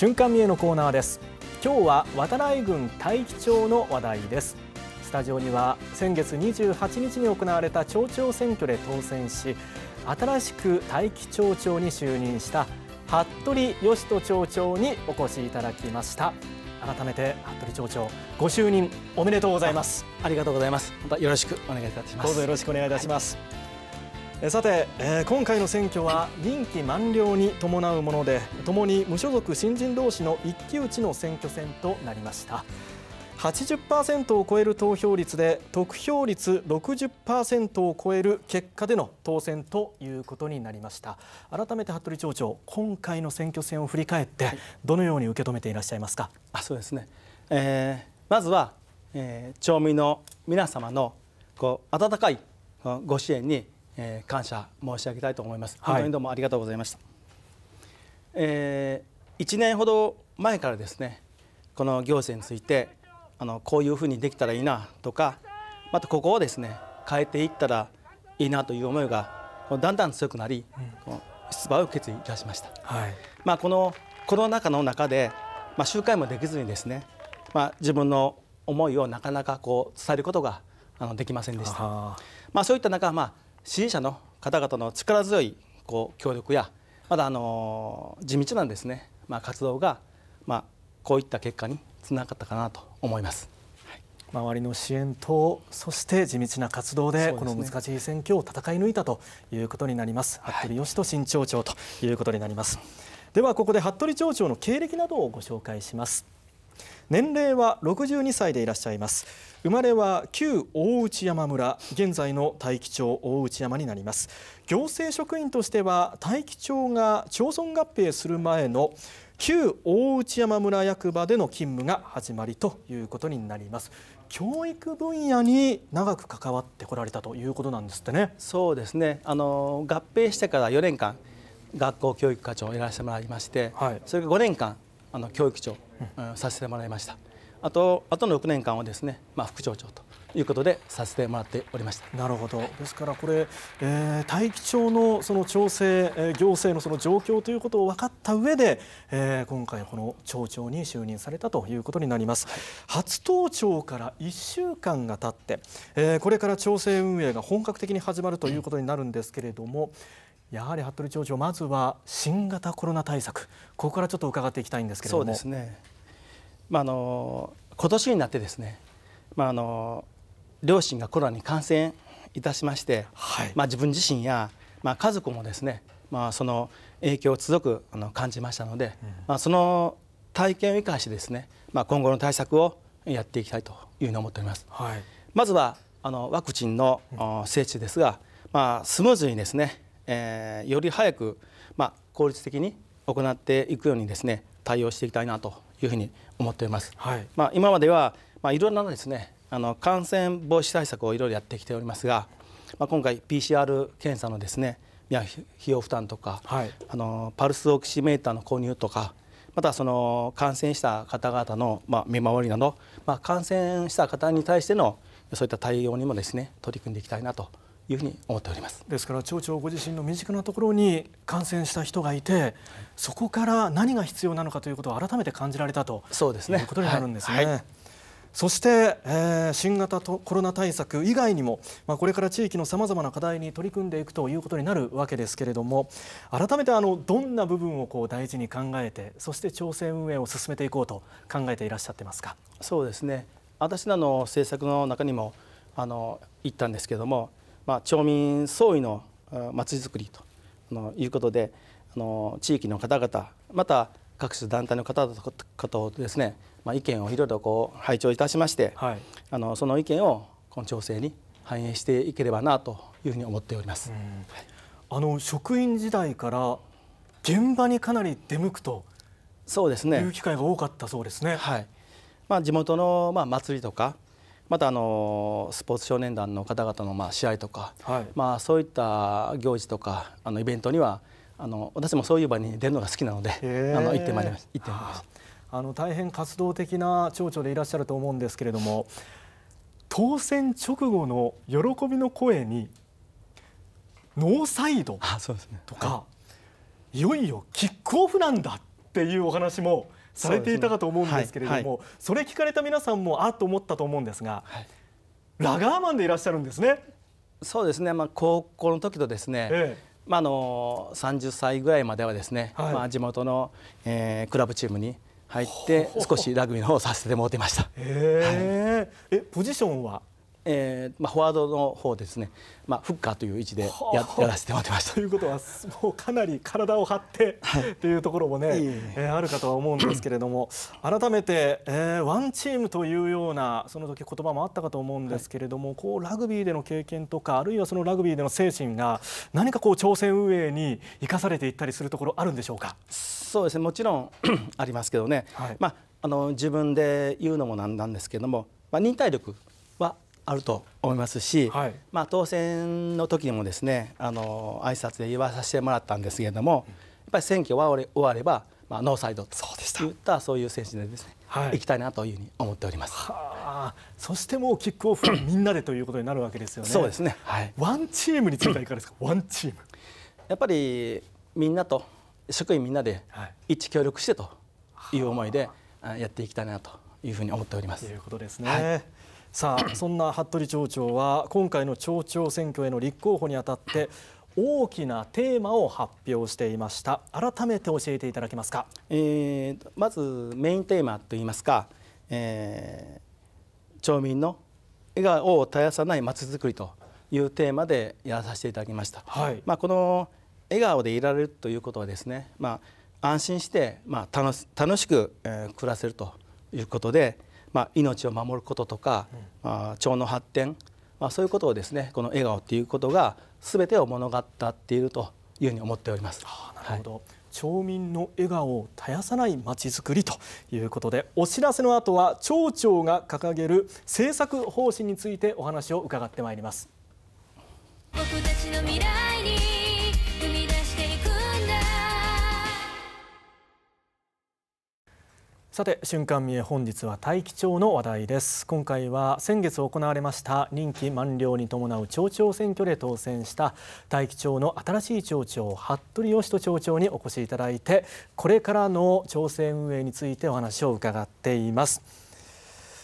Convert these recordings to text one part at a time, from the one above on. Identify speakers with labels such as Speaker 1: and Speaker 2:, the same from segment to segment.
Speaker 1: 瞬間見えのコーナーです今日は渡来郡大樹町の話題ですスタジオには先月28日に行われた町長選挙で当選し新しく大樹町長に就任した服部義人町長にお越しいただきました改めて服部町長ご就任おめでとうございますありがとうございますまたよろしくお願いいたしますどうぞよろしくお願いいたします、はいさて、えー、今回の選挙は任期満了に伴うものでともに無所属新人同士の一騎打ちの選挙戦となりました80%を超える投票率で得票率60%を超える結果での当選ということになりました改めて服部町長今回の選挙戦を振り返ってどのように受け止めていらっしゃいますかあそうですね、えー、まずは、
Speaker 2: えー、町民の皆様のこう温かいご支援にえー、感謝申し上げたいと思います。本当にどうもありがとうございました。はい、えー、1年ほど前からですね、この行政についてあのこういうふうにできたらいいなとか、またここをですね変えていったらいいなという思いがだんだん強くなり、うん、出馬を決意いたしました。はい、まあこのコロナ禍の中で、まあ、集会もできずにですね、まあ、自分の思いをなかなかこう伝えることがあのできませんでした。まあ、そういった中、まあ支持者の方々の力強いこう協力やまだあの地道なんです
Speaker 1: ね、まあ、活動が、まあ、こういった結果につながったかなと思います。周りの支援とそして地道な活動でこの難しい選挙を戦い抜いたということになります。服部義人新町長ということになります。ではここで服部町長の経歴などをご紹介します。年齢は62歳でいらっしゃいます生まれは旧大内山村現在の大樹町大内山になります行政職員としては大樹町が町村合併する前の旧大内山村役場での勤務が始まりということになります教育分野に長く関わってこられたということなんですってねそう
Speaker 2: ですねあの合併してから4年間学校教育課長をやらってもらいまして、はい、それが5年間あの教育長、うん、させてもらいましたあとあとの6年間は
Speaker 1: ですね、まあ、副町長ということでさせてもらっておりましたなるほど、ですからこれ、えー、大気町のその調整、えー、行政のその状況ということを分かった上で、えー、今回、この町長に就任されたということになります、初登庁から1週間が経って、えー、これから調整運営が本格的に始まるということになるんですけれども、やはり服部町長、まずは新型コロナ対策、ここからちょっと伺っていきたいんですけれども。そうですね。まああの今年になってですね、
Speaker 2: まああの両親がコロナに感染いたしまして、はい、まあ自分自身やまあ家族もですね、まあその影響を強くあの感じましたので、うん、まあその体験を生かしてですね、まあ今後の対策をやっていきたいというふうに思っております。はい、まずはあのワクチンの、うん、聖地ですが、まあスムーズにですね。えー、より早く、まあ、効率的に行っていくようにですね対応していきたいなというふうに思っております。はい、まあ、今までは、まあ、いろんなですねあの感染防止対策をいろいろやってきておりますが、まあ、今回 PCR 検査のですね費用負担とか、はい、あのパルスオキシメーターの購入とかまたその感染した方々の、まあ、見守りなど、まあ、感染した方に対してのそういった対応にもですね取り組んでいきたいなというふうに思っております
Speaker 1: ですから町長ご自身の身近なところに感染した人がいて、はい、そこから何が必要なのかということを改めて感じられたとそうですねいうことになるんですね。はいはいそして、えー、新型コロナ対策以外にも、まあ、これから地域のさまざまな課題に取り組んでいくということになるわけですけれども改めてあのどんな部分をこう大事に考えてそして調整運営を進めていこうと考えていらっしゃってますかそうですね私
Speaker 2: らの政策の中にもあの言ったんですけどもまあ、町民総意のまちづくりということであの地域の方々また各種団体の方々とですね、まあ、意見をいろいろこう拝聴いたしまして、はい、あのその意見をこの調整に反映していければなというふうに思っておりま
Speaker 1: す。あの職員時代から現場にかなり出向くとそうですね。いう機会が多かったそうですね。はい。まあ地元のまあ祭りと
Speaker 2: か、またあのスポーツ少年団の方々のまあ試合とか、はい、まあ、そういった行事とかあのイベントにはあの私もそういう場に出るのが好きなのであの行ってまいりまし
Speaker 1: た。あ、あの大変活動的な町長でいらっしゃると思うんですけれども当選直後の喜びの声にノーサイドとか、ねはい、いよいよキックオフなんだっていうお話もされていたかと思うんですけれどもそれ聞かれた皆さんもあっと思ったと思うんですが、ラガーマンでいらっしゃるんですね。そうですね、まあ、高校の
Speaker 2: 時とですね、ええまあ、あの30歳ぐらいまではですね、はい、まあ、地元の、えー、クラブチームに入って少しラグビーの方をさせてもらってました。
Speaker 1: えー、はい、えポジションはえーまあ、フォワードの方ですね、まあ、フッカーという位置でやってやらせてもらってましたということはもうかなり体を張ってというところもね、はい、えー、あるかとは思うんですけれども改めて、えー、ワンチームというようなその時言葉もあったかと思うんですけれども、はい、こうラグビーでの経験とかあるいはそのラグビーでの精神が何かこう挑戦運営に生かされていったりするところあるんでしょうかそうですねも
Speaker 2: ちろん ありますけどね、はい、まあ、あの自分で言うのもなんなんですけども、まあ、忍耐力あると思いますし、はい、まあ、当選の時にもですねあの挨拶で言わさせてもらったんですけれども、やっぱり選挙は終われば、まあ、ノーサイドといったそういう精神でですね、はい、行きたいなというふうに思っております。
Speaker 1: そしてもうキックオフみんなでということになるわけですよね。そうですね。はい。ワンチームについてはいかがですか。ワンチーム。やっぱりみんなと職員みんなで一致協力してという思いでやっていきたいなというふうに思っております。ということですね。はいさあ そんな服部町長は今回の町長選挙への立候補にあたって大きなテーマを発表していました改めて教えていただけますか、
Speaker 2: えー、まずメインテーマといいますか、えー、町民の笑顔を絶やさないまちづくりというテーマでやらさせていただきました、はい、まあ、この笑顔でいられるということはですね、まあ、安心して、まあ、楽しく、えー、暮らせるということでまあ、命を守ることとか、町腸の発展、まあ、そういうことをですねこの笑顔っていうことが全てを
Speaker 1: 物語っているというふうに思っております。あなるほど、はい、町民の笑顔を絶やさないまちづくりということでお知らせの後は町長が掲げる政策方針についてお話を伺ってまいります。僕たちの未来にさて瞬間見え本日は大気町の話題です今回は先月行われました任期満了に伴う町長選挙で当選した大気町の新しい町長服部義人町長にお越しいただいてこれからの町政運営についてお話を伺っています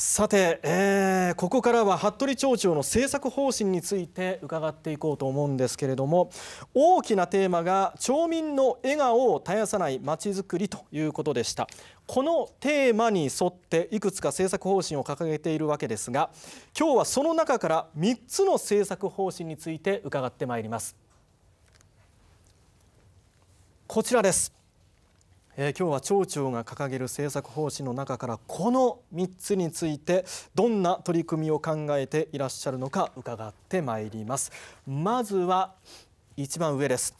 Speaker 1: さて、えー、ここからは服部町長の政策方針について伺っていこうと思うんですけれども大きなテーマが町民の笑顔を絶やさないまちづくりということでしたこのテーマに沿っていくつか政策方針を掲げているわけですが今日はその中から3つの政策方針について伺ってまいりますこちらですえ今日は町長が掲げる政策方針の中からこの3つについてどんな取り組みを考えていらっしゃるのか伺ってまいりますまずは一番上です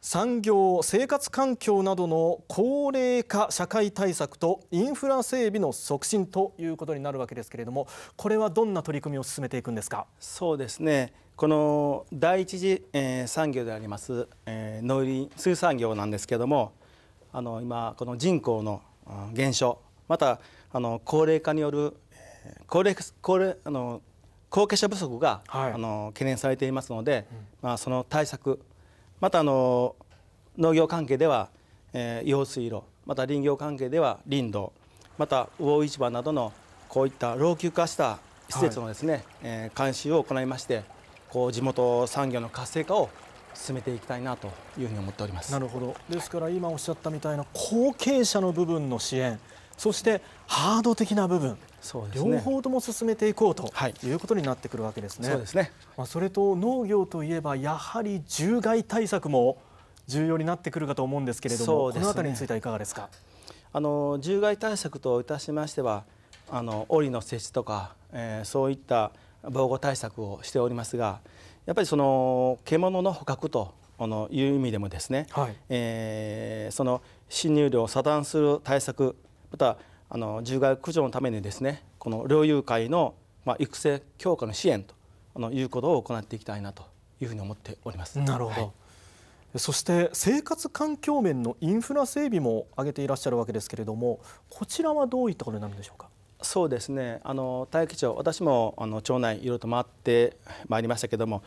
Speaker 1: 産業生活環境などの高齢化社会対策とインフラ整備の促進ということになるわけですけれどもこれはどんな取り組みを進めていくんですかそうですねこの第一次、
Speaker 2: えー、産業であります、えー、農林水産業なんですけどもあの今この人口の減少またあの高齢化による高齢高齢あの後継者不足が、はい、あの懸念されていますので、うん、まあ、その対策またあの農業関係では、えー、用水路また林業関係では林道また魚市場などのこういった老朽化した施設のですね、はい、えー、監修を行いましてこう地元産業の活性化を
Speaker 1: 進めていきたいなというふうに思っておりますなるほどですから今おっしゃったみたいな後継者の部分の支援そしてハード的な部分そうです、ね、両方とも進めていこうということになってくるわけですね。はい、そうですねまあ、それと農業といえばやはり獣害対策も重要になってくるかと思うんですけれども、ね、このたりについてはいかがですか
Speaker 2: あの獣害対策といたしましてはあの檻の設置とか、えー、そういった防護対策をしておりますがやっぱりその獣の捕獲という意味でもですね、はい、えー、その侵入量を遮断する対策またあの獣害駆除のためにですねこの猟友会の、ま育成強化の支援ということを行っていきたいなというふうに思っておりま
Speaker 1: す。なるほど、はいそして生活環境面のインフラ整備も挙げていらっしゃるわけですけれどもこちらはどういったことになるんでしょうか。そうですねあの大気町
Speaker 2: 私もあの町内いろいろと回ってまいりましたけども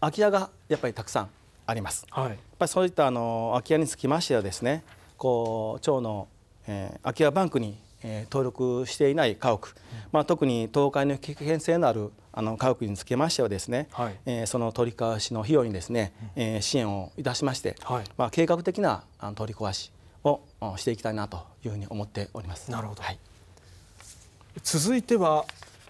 Speaker 2: 空き家がやっぱりたくさんあります、はい、やっぱりそういったあの空き家につきましてはですねこう町の、えー、空き家バンクに、えー、登録していない家屋、うん、まあ、特に倒壊の危険性のあるあの家屋につきましてはですね、はい、えー、その取り壊しの費用にですね、えー、支援をいたしまして、はい、まあ、計画的なあの取り壊しをしていきたい
Speaker 1: なというふうに思っております。なるほど、はい続いては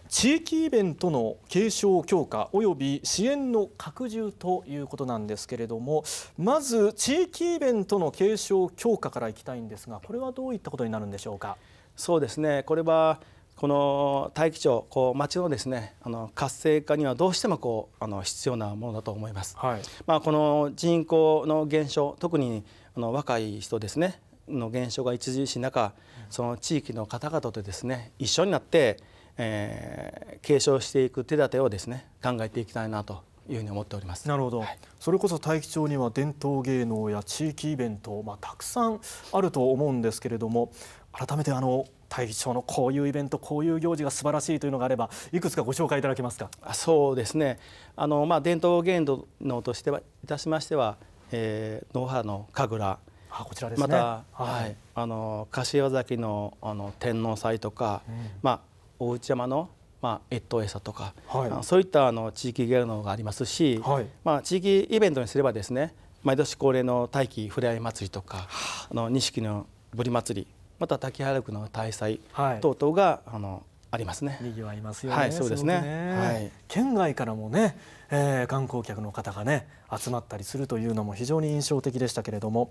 Speaker 1: 地域イベントの継承強化および支援の拡充ということなんですけれどもまず地域イベントの継承強化からいきたいんですがこれはどういったことになるんでしょうか。そうですねこれはこの大気町こ
Speaker 2: う町のですねあの活性化にはどうしてもこうあの必要なものだと思います。はい、まあ、この人口の減少特にあの若い人ですねの減少が著しい中その地域の方々とですね一緒になって、えー、継承していく手立てをですね考えていきたいなというふうに思っております
Speaker 1: なるほど、はい、それこそ大樹町には伝統芸能や地域イベント、まあ、たくさんあると思うんですけれども改めてあの大樹町のこういうイベントこういう行事が素晴らしいというのがあればいくつかご紹介いただけますかあそうですねあの、まあ、伝統芸能としては
Speaker 2: いたしましては、えー、野原の神楽あこちらですねまた、はい、あの柏崎のあの天皇祭とか、うん、まあ、大内山の、まあ、越冬餌とか、はい、そういったあの地域芸能がありますし、はい、まあ、地域イベントにすればですね毎年恒例の大気ふれあい祭りとか、あの錦のぶり
Speaker 1: 祭りまた滝原区の大祭等々が、はい、あのありますね。にぎわいますよね。はい、そうですね。すねはい、県外からもね、えー、観光客の方がね集まったりするというのも非常に印象的でしたけれども、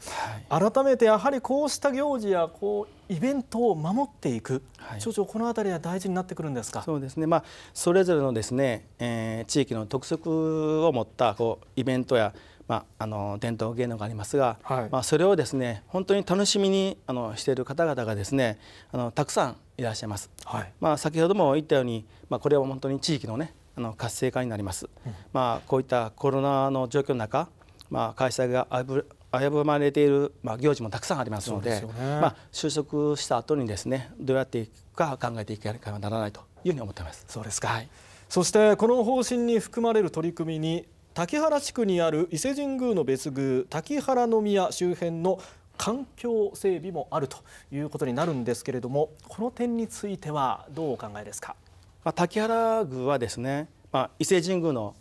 Speaker 1: はい、改めてやはりこうした行事やこうイベントを守っていく、はい、町長この辺りは大事になってくるんですか。そうですね。まあ
Speaker 2: それぞれのですね、えー、地域の特色を持ったこうイベントやまあ、あの伝統芸能がありますが、はい、まあ、それをですね本当に楽しみにあのしている方々がですねあのたくさんいらっしゃいます、はい、まあ、先ほども言ったように、まあ、これは本当に地域のねあの活性化になります、うん、まあ、こういったコロナの状況の中、まあ、開催が危ぶまれている、まあ、行事もたくさんありますので、ね、まあ、
Speaker 1: 就職した後にですねどうやっていくか考えていかなければならないというふうに思っています。そうですか、はい、そしてこの方針に含まれる取り組みに竹原地区にある伊勢神宮の別宮竹原宮周辺の環境整備もあるということになるんですけれどもこの点についてはどうお考えですか、まあ、竹
Speaker 2: 原宮はですね、まあ、伊勢神宮の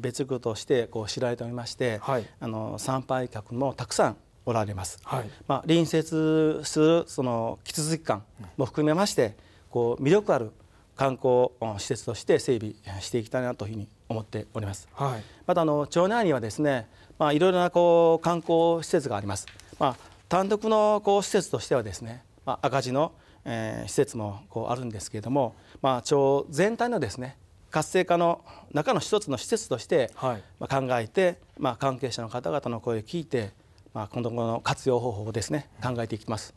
Speaker 2: 別宮としてこう知られておりまして、はい、あの参拝客もたくさんおられます、はい、まあ、隣接するその引き続き館も含めましてこう魅力ある観光施設として整備していきたいなというふうに思っております、はい、またあの町内にはですね、まあ、いろいろなこう観光施設があります、まあ、単独のこう施設としてはですね、まあ、赤字の、えー、施設もこうあるんですけれども、まあ、町全体のですね活性化の中の一つの施設として、はい、まあ、考えて、まあ、関係者の方々の声を聞いて、まあ、今後の活用方法をですね考えていきます。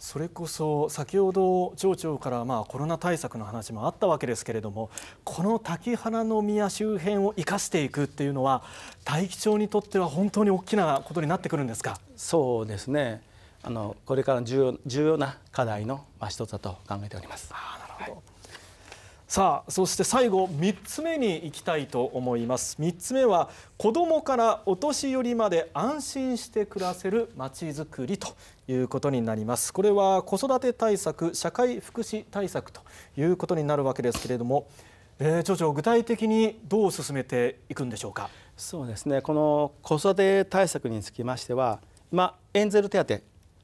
Speaker 1: それこそ先ほど町長からまあコロナ対策の話もあったわけですけれどもこの滝花宮周辺を生かしていくっていうのは大樹町にとっては本当に大きなことになってくるんですかそうですねあのこれから重要重要な課題の一つだと考えております。あなるほど、はい、さあそして最後3つ目に行きたいと思います3つ目は子どもからお年寄りまで安心して暮らせるまちづくりということになりますこれは子育て対策社会福祉対策ということになるわけですけれども、えー、町長具体的にどう進めていくんでしょうかそうですねこの
Speaker 2: 子育て対策につきましては今エンゼル手当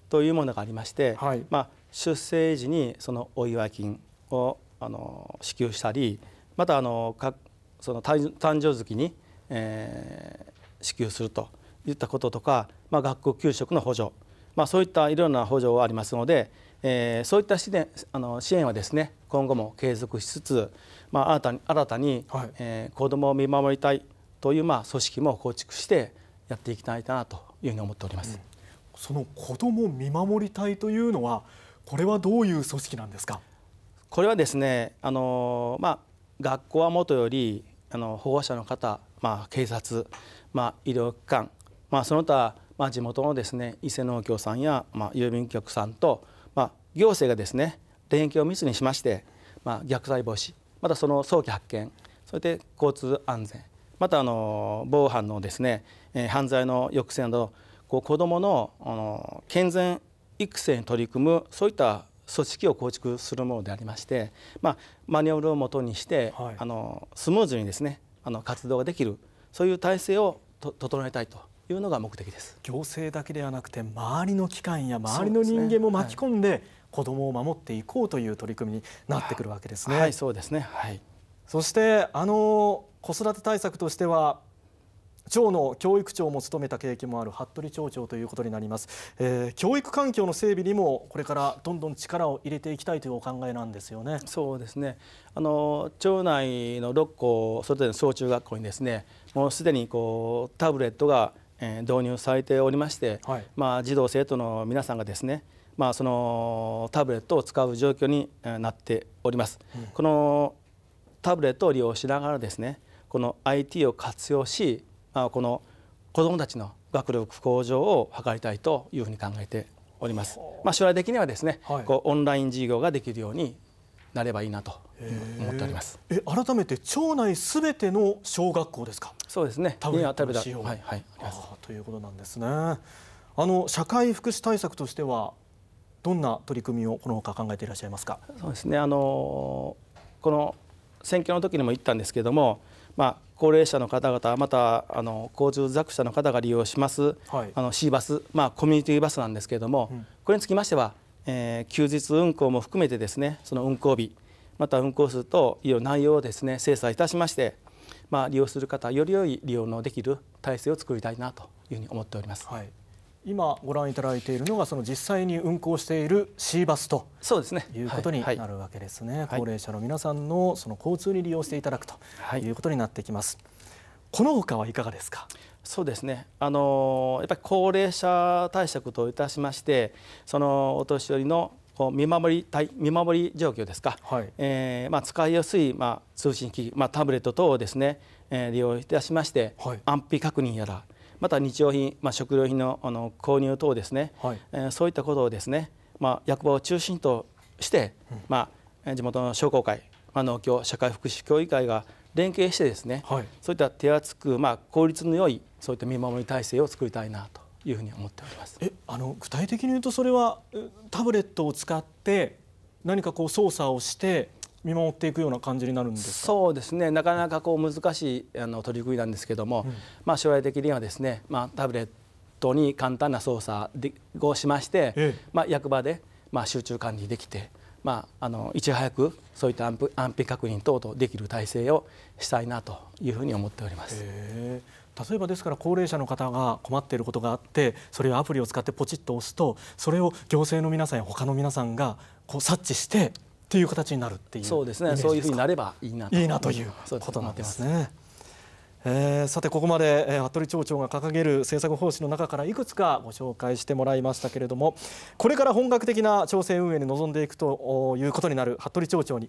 Speaker 2: というものがありまして、はい、まあ、出生時にそのお祝い金をあの支給したりまたあのかその誕生月に、えー、支給するといったこととか、まあ、学校給食の補助まあ、そういったいろんな補助がありますので、えー、そういった支援あの支援はですね今後も継続しつつ、まあ、新たに新たに、はい、えー、子どもを見守りたいという、まあ、組織も構築してやっていきたいなというふうに思っております、う
Speaker 1: ん、その子ども見守りたいというのはこれはどういう組織なんですか
Speaker 2: これはですねあの、まあ、学校はもとよりあの保護者の方、まあ、警察、まあ、医療機関、まあ、その他まあ、地元のですね伊勢農協さんや、まあ、郵便局さんと、まあ、行政がですね連携を密にしまして、まあ、虐待防止またその早期発見それで交通安全またあの防犯のですね、えー、犯罪の抑制などこう子どものあの健全育成に取り組むそういった組織を構築するものでありまして、まあ、マニュアルをもとにして、はい、あのスムーズにですねあの活動ができるそういう体制を整
Speaker 1: えたいというのが目的です行政だけではなくて周りの機関や周りの人間も巻き込んで、子どもを守っていこうという取り組みになってくるわけですね。はい、そうですね、はい、そしてあの子育て対策としては町の教育長も務めた経験もある服部町長ということになります、えー、教育環境の整備にもこれからどんどん力を入れていきたいというお考えなんですよねそうですねあの
Speaker 2: 町内の6校それぞれの小中学校にですねもうすでにこうタブレットがえ導入されておりまして、はい、まあ、児童生徒の皆さんがですね、まあ、そのタブレットを使う状況になっております。うん、このタブレットを利用しながらですねこの IT を活用し、まあ、この子どもたちの学力向上を図りたいというふうに考えております。まあ、将来的にはですね、はい、こうオンライン授業ができるようになればいいなと思っており
Speaker 1: ます。え改めて町内すべての小学校ですか。そうですね。タブレットのはいはいということなんですね。あの社会福祉対策としてはどんな取り組みをこのほか考えていらっしゃいますか。そうですね。あのこの
Speaker 2: 選挙の時にも言ったんですけれども、まあ高齢者の方々またあの交通弱者の方が利用します、はい、あの C バス、まあ、コミュニティバスなんですけれども、うん、これにつきましてはえー、休日運行も含めてですねその運行日また運行数といろ内容をですね精査いたしまして、まあ、利用する方より良い利用のできる体制を作りた
Speaker 1: いなというふうに思っております。はい今ご覧いただいているのがその実際に運行しているシーバスとそうですねいうことになるわけですね、はいはい、高齢者の皆さんのその交通に利用していただくということになってきます。はいこの他はいかがですかそうです
Speaker 2: ねあのやっぱり高齢者対策といたしましてそのお年寄りのこう見守り見守り状況ですか、はい、えー、まあ、使いやすい、まあ、通信機器、まあ、タブレット等をですね、えー、利用いたしまして、はい、安否確認やらまた日用品、まあ、食料品のあの購入等ですね、はい、えー、そういったことをですね、まあ、役場を中心として、うん、まあ、地元の商工会、まあ、農協社会福祉協議会が連携してですね、はい、そういった手厚く、まあ、効率の良いそういった見守
Speaker 1: り体制を作りたいなというふうに思っておりますえあの具体的に言うとそれはタブレットを使って何かこう操作をして見守っていくような感じになるんで
Speaker 2: すそうですねなかなかこう難しいあの取り組みなんですけども、うん、まあ、将来的にはですね、まあ、タブレットに簡単な操作をしまして、ええ、まあ、役場でまあ、集中管理できて、まあ、あのいち早くそういった安否確認等々で
Speaker 1: きる体制をしたいなというふうに思っております。例えばですから高齢者の方が困っていることがあってそれをアプリを使ってポチッと押すとそれを行政の皆さんや他の皆さんがこう察知してっていう形になるっていうそうですねそういうふうになればいいなということなんですね。えー、さてここまで、えー、服部町長が掲げる政策方針の中からいくつかご紹介してもらいましたけれどもこれから本格的な調整運営に臨んでいくということになる服部町長に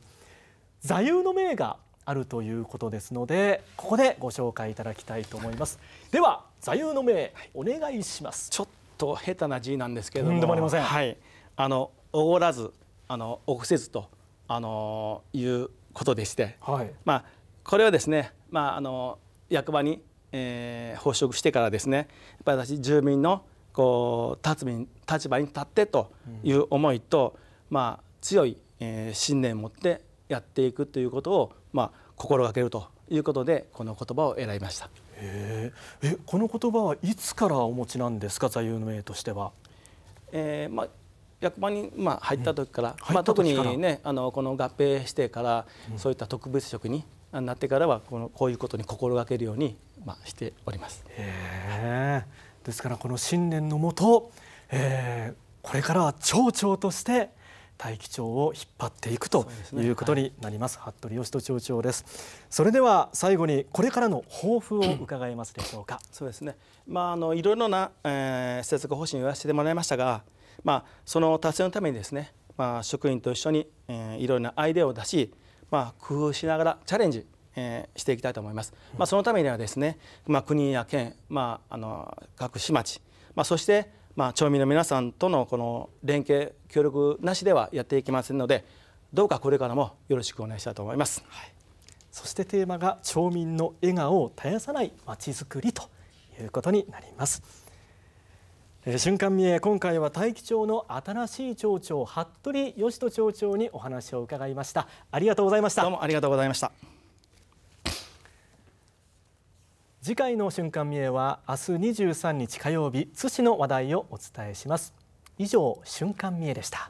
Speaker 1: 座右の銘があるということですのでここでご紹介いただきたいと思いますでは座右の銘お願いします、はい、ちょっと下手な字なんですけれどもとんでもありませんはいあ
Speaker 2: のおごらずあのお布せずとあのいうことでして、はい、まあこれはですねまああの役場に、えー、発足してからですねやっぱり私住民のこう立立場に立ってという思いと、うん、まあ、強い、えー、信念を持ってやっていくということを、
Speaker 1: まあ、心がけるということでこの言葉を選びました。えこの言葉はいつからお持ちなんですか座右の銘としては。
Speaker 2: えー、まあ役場にまあ入った時から、まあ、特にねあのこの合併してから、そういった特別職になってからはこのこういうことに心がけるように、まあ、しております。
Speaker 1: ですからこの信念のもと、えー、これからは町長として大気町を引っ張っていくということになります。すねはい、服部義人町長です。それでは最後にこれからの抱負を伺えますでしょうか。そうですね。
Speaker 2: まああのいろいろな、えー、施策方針を言わせてもらいましたが、まあ、その達成のためにですね、まあ、職員と一緒に、えー、いろいろなアイデアを出し、まあ、工夫しながらチャレンジ、えー、していきたいと思います。まあ、そのためにはですね、まあ、国や県、まあ、あの各市町、まあ、そして、まあ、町民の皆さんとのこの連携協力なしではやっていきませんのでどうかこれからもよろしくお願いしたいと思います。はい、
Speaker 1: そしてテーマが町民の笑顔を絶やさないまちづくりということになります。瞬間見え今回は大樹町の新しい町長服部義人町長にお話を伺いましたありがとうございましたどうもありがとうございました次回の瞬間見えは明日23日火曜日津市の話題をお伝えします以上瞬間見えでした